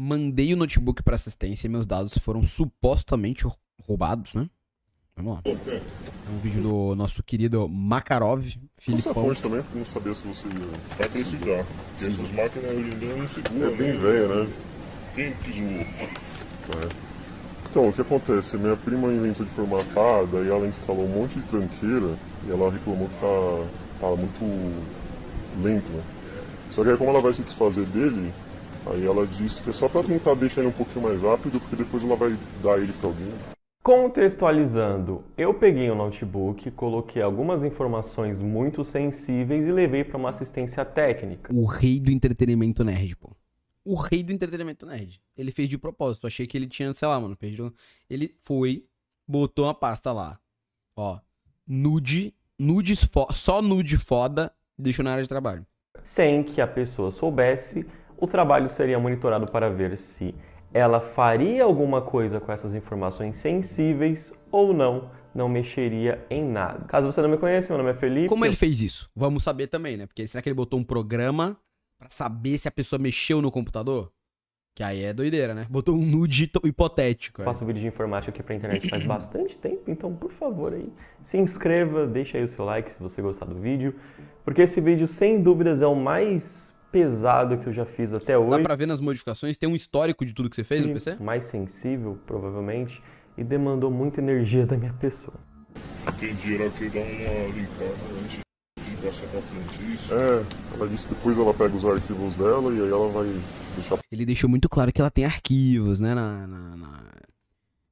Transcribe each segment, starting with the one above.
Mandei o notebook para assistência e meus dados foram supostamente roubados, né? Vamos lá. É um vídeo do nosso querido Makarov, é Filipão. Essa fonte também, não sabia se você... Vai precisar. Porque essas máquinas hoje em dia não seguram. É bem né? velha, né? Quem que zoou? É. Então, o que acontece? Minha prima inventou de formatar, daí ela instalou um monte de tranqueira e ela reclamou que tá, tá muito lento, né? Só que aí como ela vai se desfazer dele, Aí ela disse que é só para tentar deixar ele um pouquinho mais rápido, porque depois ela vai dar ele para alguém. Contextualizando, eu peguei o um notebook, coloquei algumas informações muito sensíveis e levei para uma assistência técnica. O rei do entretenimento nerd, pô. O rei do entretenimento nerd. Ele fez de propósito. Achei que ele tinha, sei lá, mano, perdido. Ele foi, botou uma pasta lá. Ó, nude, nudes só nude foda, deixou na área de trabalho. Sem que a pessoa soubesse o trabalho seria monitorado para ver se ela faria alguma coisa com essas informações sensíveis ou não, não mexeria em nada. Caso você não me conheça, meu nome é Felipe. Como ele fez isso? Vamos saber também, né? Porque será que ele botou um programa para saber se a pessoa mexeu no computador? Que aí é doideira, né? Botou um nude hipotético. É. Faço vídeo de informática aqui pra internet faz bastante tempo, então por favor aí, se inscreva, deixa aí o seu like se você gostar do vídeo, porque esse vídeo sem dúvidas é o mais pesado que eu já fiz até hoje. Dá para ver nas modificações? Tem um histórico de tudo que você fez no PC? Mais sensível, provavelmente, e demandou muita energia da minha pessoa. Quem dirá que dá uma limpada antes de passar pra frente isso? É, ela disse que depois ela pega os arquivos dela e aí ela vai deixar... Ele deixou muito claro que ela tem arquivos, né, na... na, na...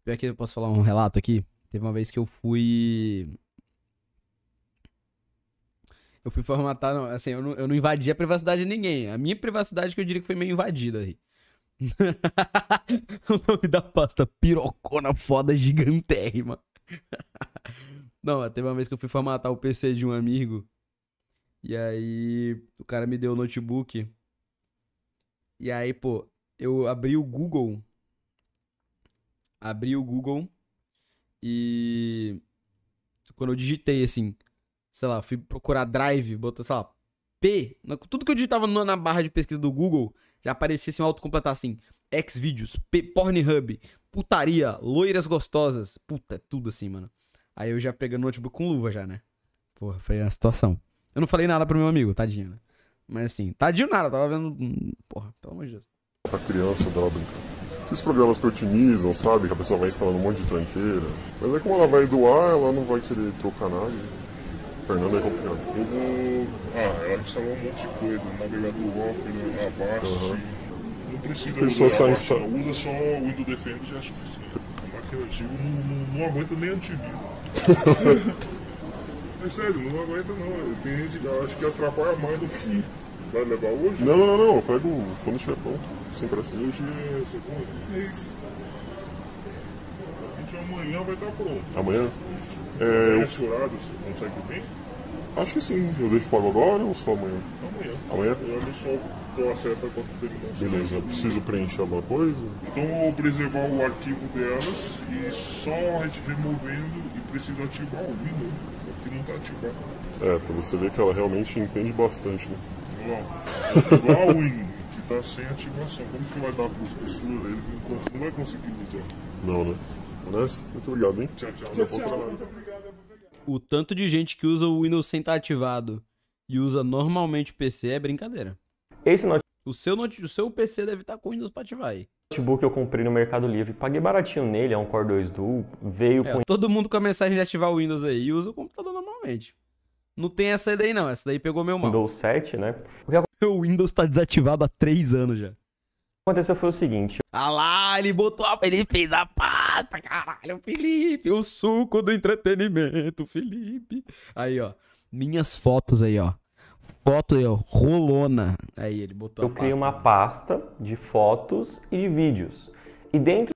Pior que eu posso falar um relato aqui. Teve uma vez que eu fui eu fui formatar, não, assim, eu não, eu não invadi a privacidade de ninguém. A minha privacidade que eu diria que foi meio invadida aí. o nome da pasta pirocona foda gigantérrima. não, teve uma vez que eu fui formatar o PC de um amigo. E aí o cara me deu o notebook. E aí, pô, eu abri o Google. Abri o Google e quando eu digitei assim, sei lá, fui procurar drive, botou, sei lá, P. Tudo que eu digitava na barra de pesquisa do Google já aparecia assim, um autocompletar assim. Xvideos, Pornhub, putaria, loiras gostosas. Puta, é tudo assim, mano. Aí eu já pegando o notebook com luva já, né? Porra, foi a situação. Eu não falei nada pro meu amigo, tadinho, né? Mas assim, tadinho nada, tava vendo. Hum, porra, pelo amor de Deus. Pra tá criança dela brincando. Então. Esses programas que otimizam, sabe? Que a pessoa vai instalando um monte de tranqueira. Mas é como ela vai doar, ela não vai querer trocar nada. Fernando é eu vou Ah, ela instalou um monte de coisa, navegador Opera, Avast. Uhum. Não precisa Pessoa usar Avast, insta... não. Usa só o Windows Defender já é suficiente. A máquina antiga não, não, aguenta nem antivírus. é sério, não aguenta não. Tem gente que que atrapalha mais do que vai levar hoje. Não, não, não. Eu pego quando estiver pronto. Sem pressão. Hoje é segunda. É isso amanhã vai estar pronto. Amanhã? É, Nesse eu... horário você consegue vir? Acho que sim. Eu deixo pago agora ou só amanhã? Amanhã. Amanhã? Eu olho só qual a seta quanto terminar. Beleza. Preciso preencher alguma coisa? Então eu vou preservar o arquivo delas e só a gente removendo e preciso ativar o Windows. Aqui não está ativado. É, pra você ver que ela realmente entende bastante, né? Não. Ativar o Windows. que está sem ativação. Como que vai dar para as pessoas? Ele não vai conseguir usar. Não, né? nessa. Muito obrigado, hein? Tchau, tchau. tchau, tchau, muito obrigado, O tanto de gente que usa o Windows sem estar ativado e usa normalmente o PC é brincadeira. Esse not... o, seu not... o seu PC deve estar tá com o Windows para ativar aí. O notebook eu comprei no Mercado Livre, paguei baratinho nele, é um Core 2 Duo, veio é, com... Todo mundo com a mensagem de ativar o Windows aí e usa o computador normalmente. Não tem essa daí não, essa daí pegou meu mal. Windows 7, né? O, que... o Windows tá desativado há 3 anos já. O que aconteceu foi o seguinte. Ah lá, ele botou a... Ele fez a pasta, caralho, Felipe. O suco do entretenimento, Felipe. Aí, ó. Minhas fotos aí, ó. Foto aí, ó. Rolona. Aí, ele botou Eu a criei uma pasta de fotos e de vídeos. E dentro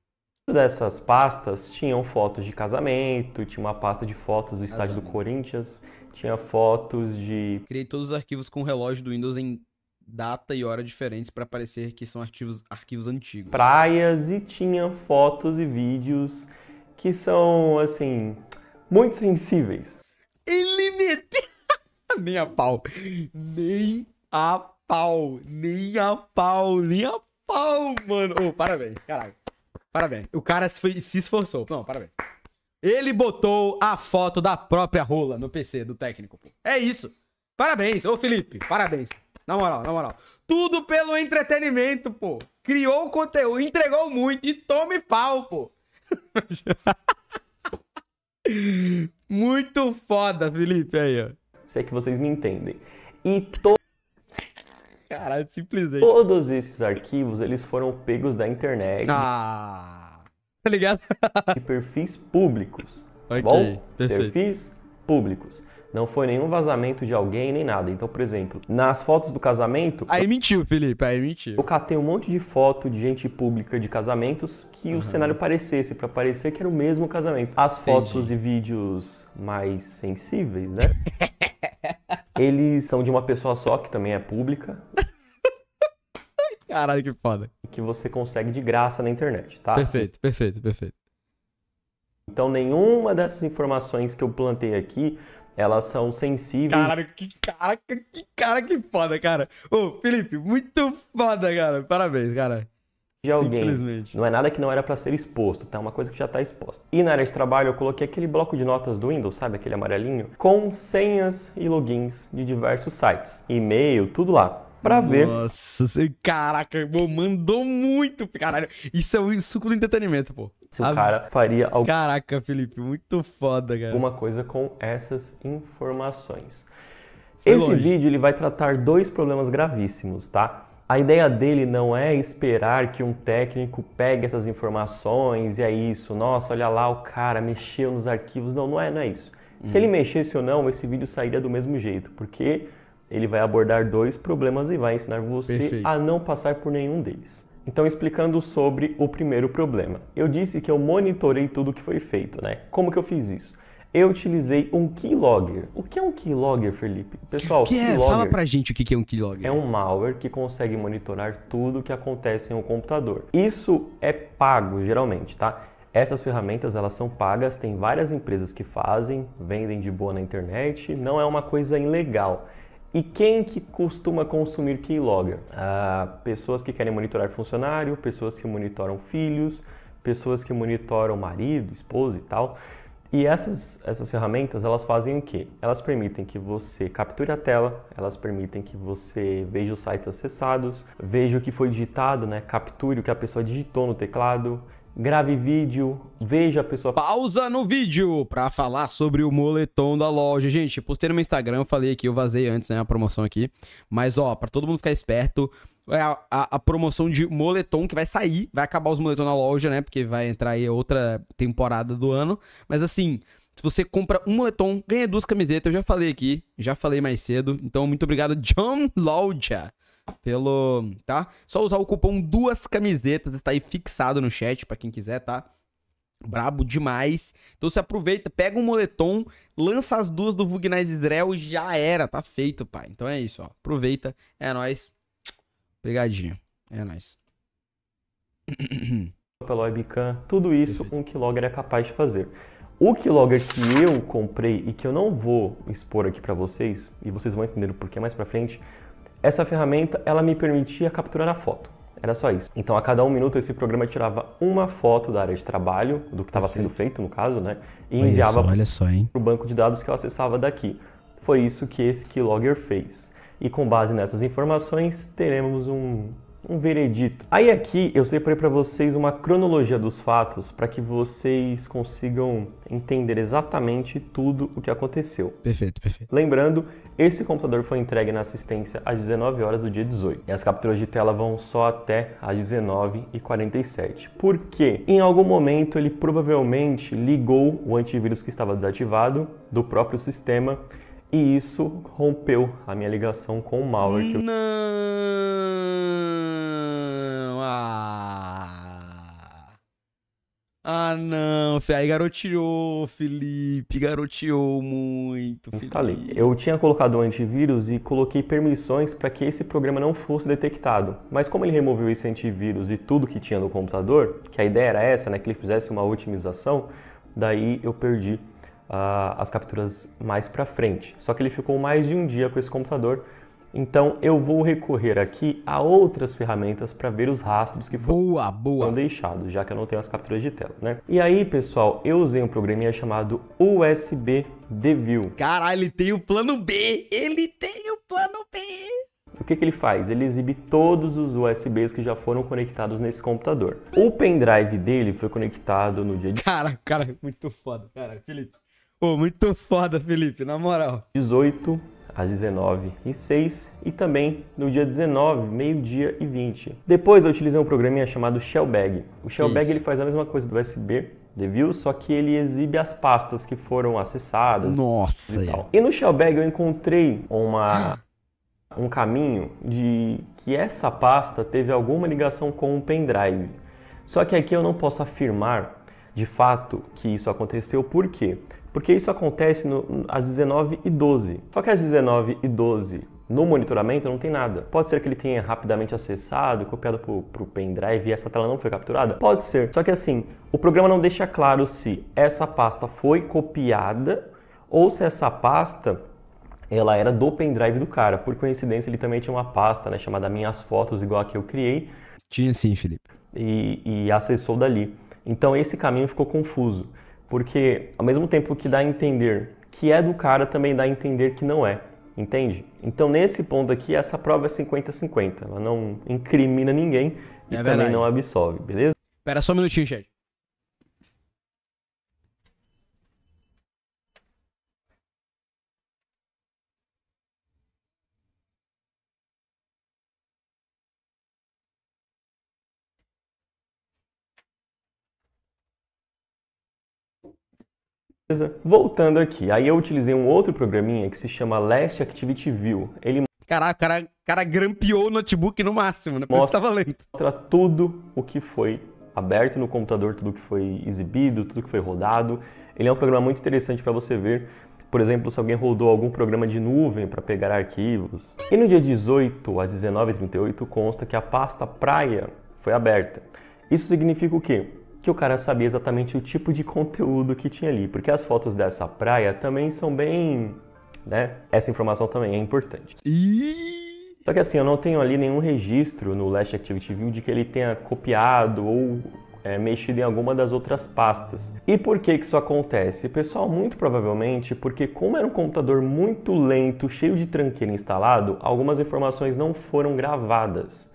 dessas pastas tinham fotos de casamento, tinha uma pasta de fotos do estádio do Corinthians, tinha fotos de... Criei todos os arquivos com o relógio do Windows em data e hora diferentes para parecer que são arquivos, arquivos antigos. Praias e tinha fotos e vídeos que são, assim, muito sensíveis. Ele meteu... nem a pau. Nem a pau. Nem a pau. Nem a pau, mano. Oh, parabéns, caralho. Parabéns. O cara se, se esforçou. Não, parabéns. Ele botou a foto da própria rola no PC do técnico. É isso. Parabéns, ô Felipe. Parabéns. Na moral, na moral. Tudo pelo entretenimento, pô. Criou o conteúdo, entregou muito e tome pau, pô. muito foda, Felipe, aí, ó. Sei que vocês me entendem. E to... Caralho, simplesmente. Todos esses arquivos, eles foram pegos da internet. Ah! Tá ligado? e perfis públicos. Ok, Bom, perfeito. Perfis públicos. Não foi nenhum vazamento de alguém, nem nada. Então, por exemplo, nas fotos do casamento. Aí mentiu, Felipe, aí mentiu. Eu catei um monte de foto de gente pública de casamentos que uhum. o cenário parecesse, para parecer que era o mesmo casamento. As fotos Entendi. e vídeos mais sensíveis, né? Eles são de uma pessoa só, que também é pública. Caralho, que foda. Que você consegue de graça na internet, tá? Perfeito, perfeito, perfeito. Então, nenhuma dessas informações que eu plantei aqui elas são sensíveis. Caralho, que cara, que cara, que foda, cara. Ô, Felipe, muito foda, cara. Parabéns, cara. De alguém. Infelizmente. Não é nada que não era para ser exposto, tá? É uma coisa que já tá exposta. E na área de trabalho eu coloquei aquele bloco de notas do Windows, sabe? Aquele amarelinho, com senhas e logins de diversos sites. E-mail, tudo lá pra Nossa, ver. Nossa, caraca, mandou muito, caralho. Isso é o suco do entretenimento, pô. Se A... o cara faria alguma... Caraca, Felipe, muito foda, cara. Alguma coisa com essas informações. Esse vídeo ele vai tratar dois problemas gravíssimos, tá? A ideia dele não é esperar que um técnico pegue essas informações e é isso. Nossa, olha lá, o cara mexeu nos arquivos. Não, não é, não é isso. Hum. Se ele mexesse ou não, esse vídeo sairia do mesmo jeito, porque ele vai abordar dois problemas e vai ensinar você Perfeito. a não passar por nenhum deles. Então, explicando sobre o primeiro problema. Eu disse que eu monitorei tudo que foi feito, né? Como que eu fiz isso? Eu utilizei um keylogger. O que é um keylogger, Felipe? Pessoal, que é? Fala pra gente o que é um keylogger. É um malware que consegue monitorar tudo que acontece em um computador. Isso é pago, geralmente, tá? Essas ferramentas elas são pagas, tem várias empresas que fazem, vendem de boa na internet, não é uma coisa ilegal. E quem que costuma consumir Keylogger? Ah, pessoas que querem monitorar funcionário, pessoas que monitoram filhos, pessoas que monitoram marido, esposa e tal. E essas, essas ferramentas, elas fazem o quê? Elas permitem que você capture a tela, elas permitem que você veja os sites acessados, veja o que foi digitado, né? capture o que a pessoa digitou no teclado, grave vídeo, veja a pessoa. Pausa no vídeo para falar sobre o moletom da loja. Gente, postei no meu Instagram, falei aqui, eu vazei antes, né, a promoção aqui. Mas ó, para todo mundo ficar esperto, é a, a, a, promoção de moletom que vai sair, vai acabar os moletom na loja, né, porque vai entrar aí outra temporada do ano. Mas assim, se você compra um moletom, ganha duas camisetas, eu já falei aqui, já falei mais cedo. Então, muito obrigado, John Loja pelo, tá? Só usar o cupom duas camisetas, está aí fixado no chat para quem quiser, tá? Brabo demais. Então você aproveita, pega um moletom, lança as duas do Vugnais Israel e já era, tá feito, pai. Então é isso, ó. Aproveita, é nós. obrigadinho É nós. pelo webcam, tudo isso Perfeito. um keylogger é capaz de fazer. O keylogger que eu comprei e que eu não vou expor aqui para vocês, e vocês vão entender o porquê mais para frente, essa ferramenta ela me permitia capturar a foto. Era só isso. Então, a cada um minuto, esse programa tirava uma foto da área de trabalho, do que estava sendo feito, no caso, né? E olha enviava para o banco de dados que eu acessava daqui. Foi isso que esse Keylogger fez. E com base nessas informações, teremos um, um veredito. Aí aqui eu separei para vocês uma cronologia dos fatos para que vocês consigam entender exatamente tudo o que aconteceu. Perfeito, perfeito. Lembrando, esse computador foi entregue na assistência às 19 horas do dia 18. E as capturas de tela vão só até às 19h47. Por quê? Em algum momento ele provavelmente ligou o antivírus que estava desativado do próprio sistema e isso rompeu a minha ligação com o malware. Que... Não! Ah, ah não! Aí garoteou, Felipe, garoteou muito. Felipe. Instalei. Eu tinha colocado um antivírus e coloquei permissões para que esse programa não fosse detectado. Mas como ele removeu esse antivírus e tudo que tinha no computador, que a ideia era essa, né, que ele fizesse uma otimização, daí eu perdi uh, as capturas mais para frente. Só que ele ficou mais de um dia com esse computador, então eu vou recorrer aqui a outras ferramentas para ver os rastros que foram boa, deixados, já que eu não tenho as capturas de tela, né? E aí, pessoal, eu usei um programinha chamado USB Deview. Caralho, ele tem o plano B! Ele tem o plano B! O que, que, ele faz? Ele exibe todos os USBs que já foram conectados nesse computador. O pendrive dele foi conectado no dia de... Cara, cara, muito foda, cara. Felipe, Pô, muito foda, Felipe, na moral. 18 às 19 e 6 e também no dia 19, meio-dia e 20. Depois eu utilizei um programinha chamado Shellbag. O Shellbag ele faz a mesma coisa do USB, Deview, só que ele exibe as pastas que foram acessadas. Nossa! E, é. tal. e no Shellbag eu encontrei uma um caminho de que essa pasta teve alguma ligação com o um pendrive. Só que aqui eu não posso afirmar de fato que isso aconteceu, por quê? porque isso acontece no, às 19h12. Só que às 19h12 no monitoramento não tem nada. Pode ser que ele tenha rapidamente acessado, copiado para o pendrive e essa tela não foi capturada? Pode ser. Só que assim, o programa não deixa claro se essa pasta foi copiada ou se essa pasta ela era do pendrive do cara. Por coincidência, ele também tinha uma pasta né, chamada Minhas Fotos, igual a que eu criei. Tinha sim, Felipe. E, e acessou dali. Então esse caminho ficou confuso. Porque ao mesmo tempo que dá a entender que é do cara, também dá a entender que não é, entende? Então nesse ponto aqui, essa prova é 50-50, ela não incrimina ninguém e é também não absolve, beleza? espera só um minutinho, gente. Voltando aqui, aí eu utilizei um outro programinha que se chama Last Activity View. Ele Caraca, cara, cara grampeou o notebook no máximo, né? Por mostra, tava lento. mostra tudo o que foi aberto no computador, tudo que foi exibido, tudo que foi rodado. Ele é um programa muito interessante para você ver, por exemplo, se alguém rodou algum programa de nuvem para pegar arquivos. E no dia 18 às 19h38 consta que a pasta praia foi aberta. Isso significa o quê? que o cara sabia exatamente o tipo de conteúdo que tinha ali, porque as fotos dessa praia também são bem, né? Essa informação também é importante. E só que assim, eu não tenho ali nenhum registro no Last Activity View de que ele tenha copiado ou é, mexido em alguma das outras pastas. E por que, que isso acontece? Pessoal, muito provavelmente porque, como era um computador muito lento, cheio de tranqueira instalado, algumas informações não foram gravadas.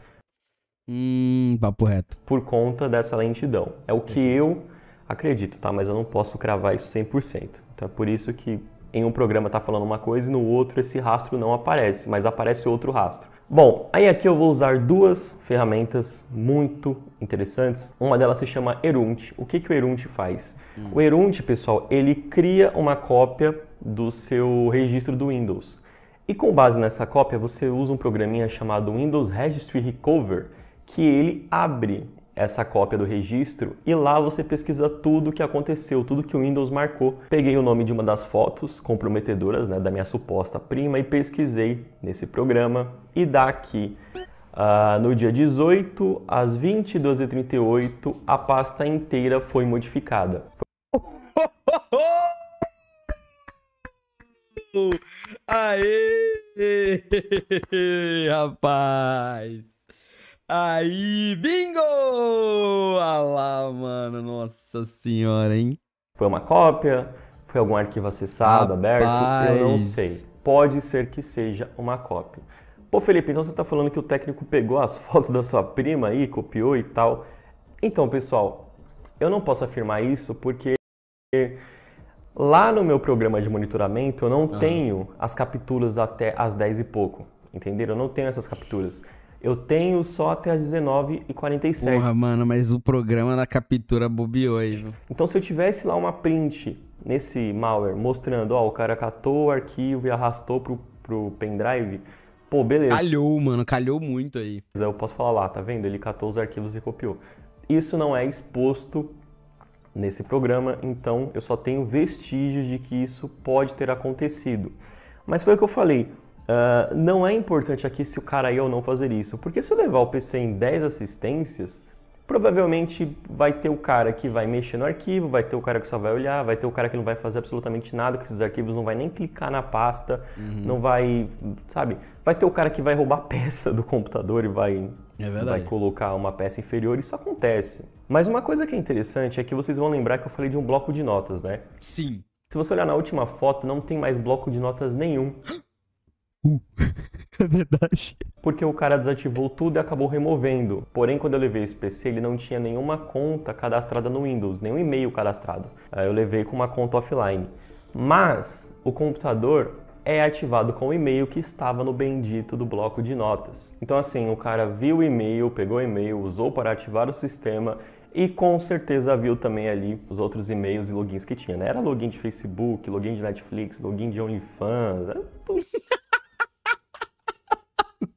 Hum, papo reto. Por conta dessa lentidão. É o que eu acredito, tá? Mas eu não posso cravar isso 100%. Então é por isso que em um programa tá falando uma coisa e no outro esse rastro não aparece, mas aparece outro rastro. Bom, aí aqui eu vou usar duas ferramentas muito interessantes. Uma delas se chama Erunt. O que, que o Erunt faz? Hum. O Erunt, pessoal, ele cria uma cópia do seu registro do Windows. E com base nessa cópia, você usa um programinha chamado Windows Registry Recover, que ele abre essa cópia do registro e lá você pesquisa tudo o que aconteceu, tudo que o Windows marcou. Peguei o nome de uma das fotos comprometedoras né, da minha suposta prima e pesquisei nesse programa e daqui uh, no dia 18 às 22h38 a pasta inteira foi modificada. Aê, rapaz! Aí, bingo! Olha ah lá, mano, nossa senhora, hein? Foi uma cópia? Foi algum arquivo acessado, Rapaz. aberto? Eu não sei. Pode ser que seja uma cópia. Pô, Felipe, então você tá falando que o técnico pegou as fotos da sua prima aí, copiou e tal. Então, pessoal, eu não posso afirmar isso porque lá no meu programa de monitoramento eu não ah. tenho as capturas até as 10 e pouco, entenderam? Eu não tenho essas capturas. Eu tenho só até as 19h47. Porra, mano, mas o programa da captura bobeou aí. Viu? Então, se eu tivesse lá uma print nesse malware mostrando, ó, o cara catou o arquivo e arrastou pro, pro pendrive, pô, beleza. Calhou, mano, calhou muito aí. Eu posso falar lá, tá vendo? Ele catou os arquivos e copiou. Isso não é exposto nesse programa, então eu só tenho vestígios de que isso pode ter acontecido. Mas foi o que eu falei Uh, não é importante aqui se o cara ia ou não fazer isso, porque se eu levar o PC em 10 assistências, provavelmente vai ter o cara que vai mexer no arquivo, vai ter o cara que só vai olhar, vai ter o cara que não vai fazer absolutamente nada com esses arquivos, não vai nem clicar na pasta, uhum. não vai, sabe? Vai ter o cara que vai roubar peça do computador e vai, é vai colocar uma peça inferior, isso acontece. Mas uma coisa que é interessante é que vocês vão lembrar que eu falei de um bloco de notas, né? Sim. Se você olhar na última foto, não tem mais bloco de notas nenhum. Uh. É verdade. Porque o cara desativou tudo e acabou removendo. Porém, quando eu levei esse PC, ele não tinha nenhuma conta cadastrada no Windows, nenhum e-mail cadastrado. Eu levei com uma conta offline. Mas o computador é ativado com o e-mail que estava no bendito do bloco de notas. Então, assim, o cara viu o e-mail, pegou o e-mail, usou para ativar o sistema e com certeza viu também ali os outros e-mails e logins que tinha, né? Era login de Facebook, login de Netflix, login de OnlyFans, tudo.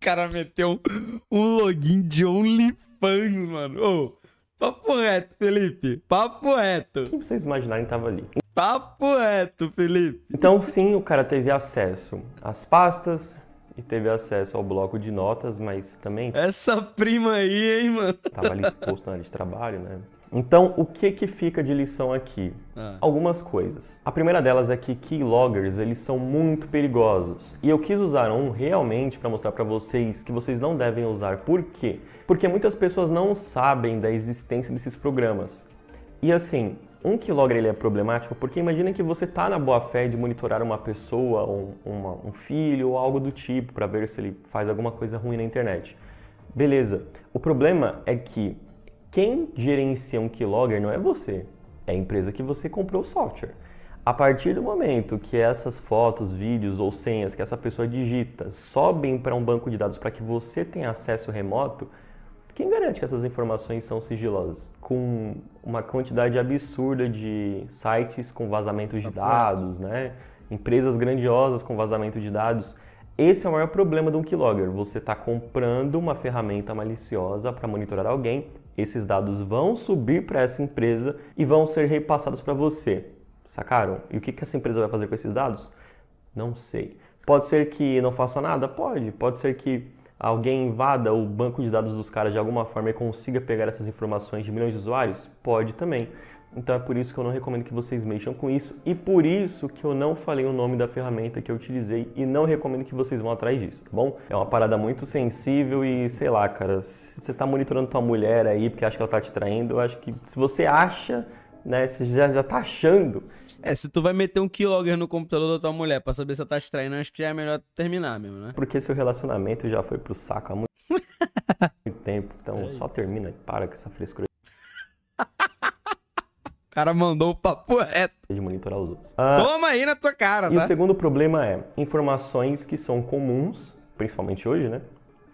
cara meteu um, um login de OnlyFans, mano. Ô, papo reto, Felipe. Papo reto. Quem vocês imaginarem tava ali? Papo reto, Felipe. Então, sim, o cara teve acesso às pastas e teve acesso ao bloco de notas, mas também. Essa prima aí, hein, mano? Tava ali exposto na área de trabalho, né? Então, o que que fica de lição aqui? Ah. Algumas coisas. A primeira delas é que keyloggers, eles são muito perigosos. E eu quis usar um realmente para mostrar para vocês que vocês não devem usar. Por quê? Porque muitas pessoas não sabem da existência desses programas. E assim, um keylogger ele é problemático porque imagina que você está na boa fé de monitorar uma pessoa, um, uma, um filho ou algo do tipo para ver se ele faz alguma coisa ruim na internet. Beleza. O problema é que quem gerencia um keylogger não é você, é a empresa que você comprou o software. A partir do momento que essas fotos, vídeos ou senhas que essa pessoa digita sobem para um banco de dados para que você tenha acesso remoto, quem garante que essas informações são sigilosas? Com uma quantidade absurda de sites com vazamentos de dados, né? empresas grandiosas com vazamento de dados. Esse é o maior problema de um Keylogger. Você está comprando uma ferramenta maliciosa para monitorar alguém. Esses dados vão subir para essa empresa e vão ser repassados para você. Sacaram? E o que, que essa empresa vai fazer com esses dados? Não sei. Pode ser que não faça nada? Pode. Pode ser que alguém invada o banco de dados dos caras de alguma forma e consiga pegar essas informações de milhões de usuários? Pode também. Então é por isso que eu não recomendo que vocês mexam com isso e por isso que eu não falei o nome da ferramenta que eu utilizei e não recomendo que vocês vão atrás disso, tá bom? É uma parada muito sensível e sei lá, cara, se você tá monitorando tua mulher aí porque acha que ela tá te traindo, eu acho que se você acha, né, você já, já tá achando. É, se tu vai meter um keylogger no computador da tua mulher pra saber se ela tá te traindo, acho que já é melhor terminar mesmo, né? Porque seu relacionamento já foi pro saco há muito tempo, então é só termina e para com essa frescura. cara mandou o papo reto. De monitorar os outros. Ah, Toma aí na tua cara, e tá? E o segundo problema é, informações que são comuns, principalmente hoje, né?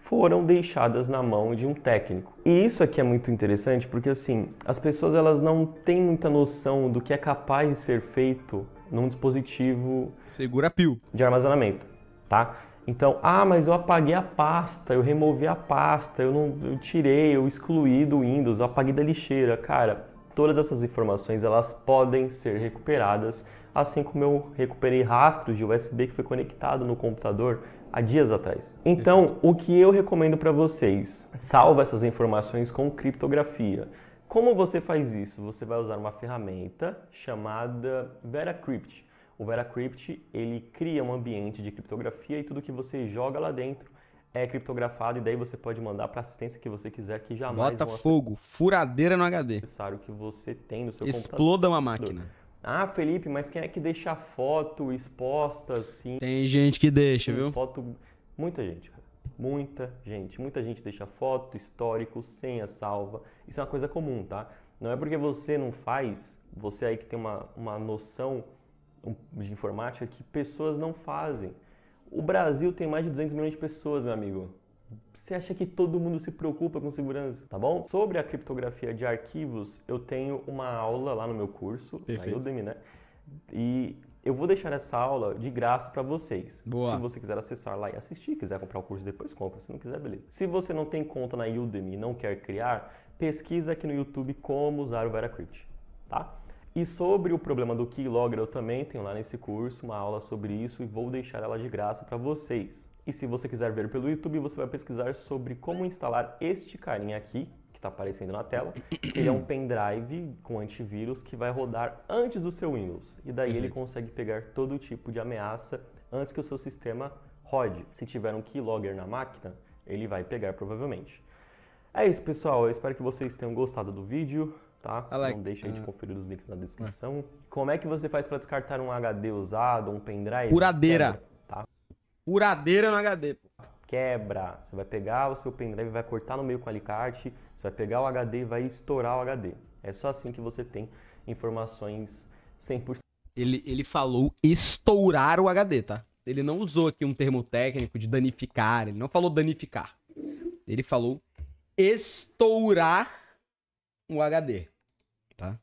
Foram deixadas na mão de um técnico. E isso aqui é muito interessante porque, assim, as pessoas elas não têm muita noção do que é capaz de ser feito num dispositivo... Segura pio. De armazenamento, tá? Então, ah, mas eu apaguei a pasta, eu removi a pasta, eu não eu tirei, eu excluí do Windows, eu apaguei da lixeira. Cara, Todas essas informações elas podem ser recuperadas, assim como eu recuperei rastros de USB que foi conectado no computador há dias atrás. Então, o que eu recomendo para vocês? Salva essas informações com criptografia. Como você faz isso? Você vai usar uma ferramenta chamada VeraCrypt. O VeraCrypt ele cria um ambiente de criptografia e tudo que você joga lá dentro é criptografado e daí você pode mandar para assistência que você quiser que jamais Bota fogo, furadeira no HD. Necessário que você tem no seu Exploda computador. Exploda uma máquina. Ah, Felipe, mas quem é que deixa a foto exposta assim? Tem gente que deixa, tem viu? Foto, muita gente, cara. Muita gente, muita gente deixa foto, histórico, senha salva. Isso é uma coisa comum, tá? Não é porque você não faz, você aí que tem uma, uma noção de informática que pessoas não fazem. O Brasil tem mais de 200 milhões de pessoas, meu amigo. Você acha que todo mundo se preocupa com segurança, tá bom? Sobre a criptografia de arquivos, eu tenho uma aula lá no meu curso, Perfeito. na Udemy, né? E eu vou deixar essa aula de graça para vocês. Boa. Se você quiser acessar lá e assistir, quiser comprar o curso depois, compra. Se não quiser, beleza. Se você não tem conta na Udemy e não quer criar, pesquisa aqui no YouTube como usar o VeraCrypt, tá? E sobre o problema do Keylogger, eu também tenho lá nesse curso uma aula sobre isso e vou deixar ela de graça para vocês. E se você quiser ver pelo YouTube, você vai pesquisar sobre como instalar este carinha aqui, que está aparecendo na tela. Ele é um pendrive com antivírus que vai rodar antes do seu Windows. E daí Perfeito. ele consegue pegar todo tipo de ameaça antes que o seu sistema rode. Se tiver um keylogger na máquina, ele vai pegar provavelmente. É isso, pessoal. Eu espero que vocês tenham gostado do vídeo tá? não deixa aí de ah. conferir os links na ah. descrição. Como é que você faz para descartar um HD usado, um pendrive? Furadeira. tá? Puradeira no HD, Quebra. Você vai pegar o seu pendrive, vai cortar no meio com alicate, você vai pegar o HD e vai estourar o HD. É só assim que você tem informações 100%. Ele, ele falou estourar o HD, tá? Ele não usou aqui um termo técnico de danificar, ele não falou danificar. Ele falou estourar o HD tá?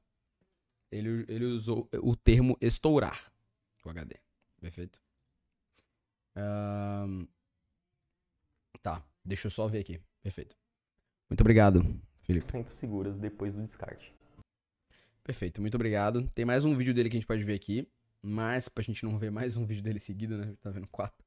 Ele, ele usou o termo estourar o HD. Perfeito? Um, tá, deixa eu só ver aqui. Perfeito. Muito obrigado, Felipe. 100% seguras depois do descarte. Perfeito, muito obrigado. Tem mais um vídeo dele que a gente pode ver aqui. Mas pra gente não ver mais um vídeo dele seguido, né? A gente tá vendo quatro.